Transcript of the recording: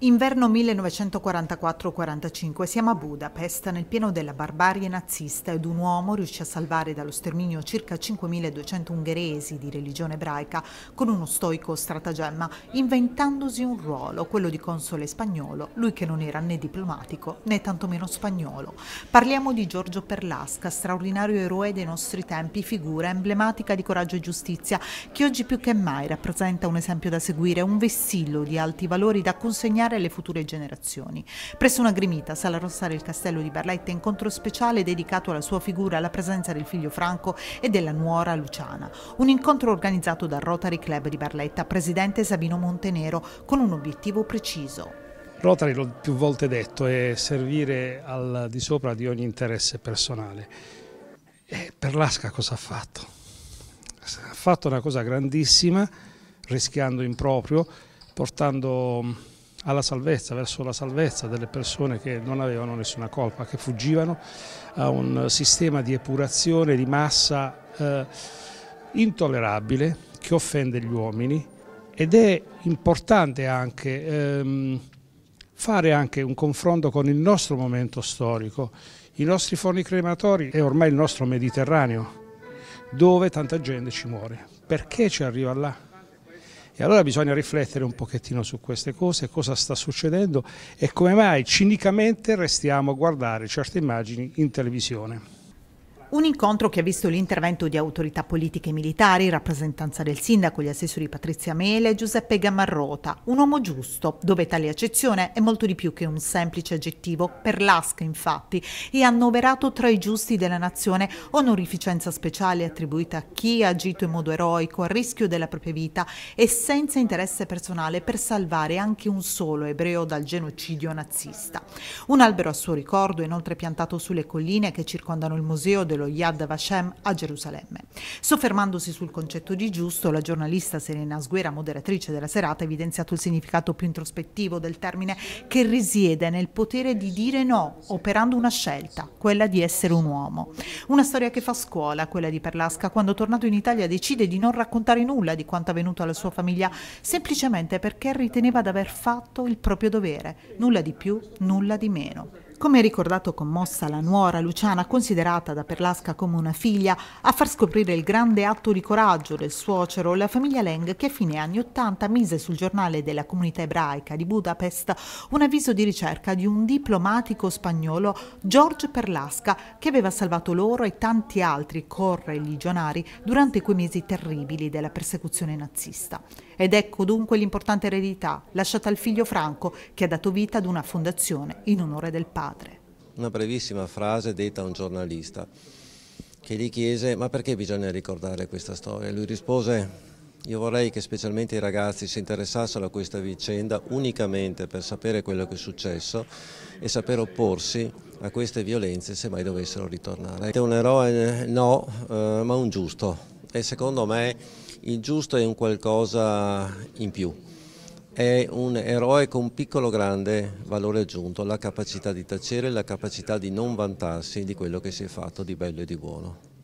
Inverno 1944-45 siamo a Budapest nel pieno della barbarie nazista ed un uomo riuscì a salvare dallo sterminio circa 5.200 ungheresi di religione ebraica con uno stoico stratagemma, inventandosi un ruolo, quello di console spagnolo, lui che non era né diplomatico né tantomeno spagnolo. Parliamo di Giorgio Perlasca, straordinario eroe dei nostri tempi, figura emblematica di coraggio e giustizia, che oggi più che mai rappresenta un esempio da seguire, un vessillo di alti valori da consegnare consegnare alle future generazioni. Presso una grimita, Sala Rossare il Castello di Barletta, incontro speciale dedicato alla sua figura, alla presenza del figlio Franco e della nuora Luciana. Un incontro organizzato dal Rotary Club di Barletta, presidente Sabino Montenero, con un obiettivo preciso. Rotary, l'ho più volte detto, è servire al di sopra di ogni interesse personale. E per l'Asca cosa ha fatto? Ha fatto una cosa grandissima, rischiando in proprio, portando alla salvezza, verso la salvezza delle persone che non avevano nessuna colpa, che fuggivano a un sistema di epurazione di massa eh, intollerabile che offende gli uomini ed è importante anche ehm, fare anche un confronto con il nostro momento storico. I nostri forni crematori è ormai il nostro Mediterraneo, dove tanta gente ci muore. Perché ci arriva là? E allora bisogna riflettere un pochettino su queste cose, cosa sta succedendo e come mai cinicamente restiamo a guardare certe immagini in televisione. Un incontro che ha visto l'intervento di autorità politiche e militari, rappresentanza del sindaco, gli assessori Patrizia Mele e Giuseppe Gamarrota. Un uomo giusto, dove tale accezione è molto di più che un semplice aggettivo. Per l'ASC, infatti, è annoverato tra i giusti della nazione, onorificenza speciale attribuita a chi ha agito in modo eroico, a rischio della propria vita e senza interesse personale per salvare anche un solo ebreo dal genocidio nazista. Un albero a suo ricordo, inoltre piantato sulle colline che circondano il museo dello titolo Yad Vashem a Gerusalemme. Soffermandosi sul concetto di giusto, la giornalista Serena Sguera, moderatrice della serata, ha evidenziato il significato più introspettivo del termine che risiede nel potere di dire no, operando una scelta, quella di essere un uomo. Una storia che fa scuola, quella di Perlasca, quando tornato in Italia decide di non raccontare nulla di quanto avvenuto alla sua famiglia, semplicemente perché riteneva di aver fatto il proprio dovere, nulla di più, nulla di meno. Come ricordato commossa la nuora Luciana, considerata da Perlasca come una figlia, a far scoprire il grande atto di coraggio del suocero, la famiglia Leng che a fine anni Ottanta mise sul giornale della comunità ebraica di Budapest un avviso di ricerca di un diplomatico spagnolo, George Perlasca, che aveva salvato loro e tanti altri correligionari durante quei mesi terribili della persecuzione nazista. Ed ecco dunque l'importante eredità lasciata al figlio Franco, che ha dato vita ad una fondazione in onore del padre madre. Una brevissima frase detta a un giornalista che gli chiese ma perché bisogna ricordare questa storia? Lui rispose io vorrei che specialmente i ragazzi si interessassero a questa vicenda unicamente per sapere quello che è successo e saper opporsi a queste violenze se mai dovessero ritornare. È un eroe no, eh, ma un giusto e secondo me il giusto è un qualcosa in più è un eroe con un piccolo grande valore aggiunto, la capacità di tacere, la capacità di non vantarsi di quello che si è fatto di bello e di buono.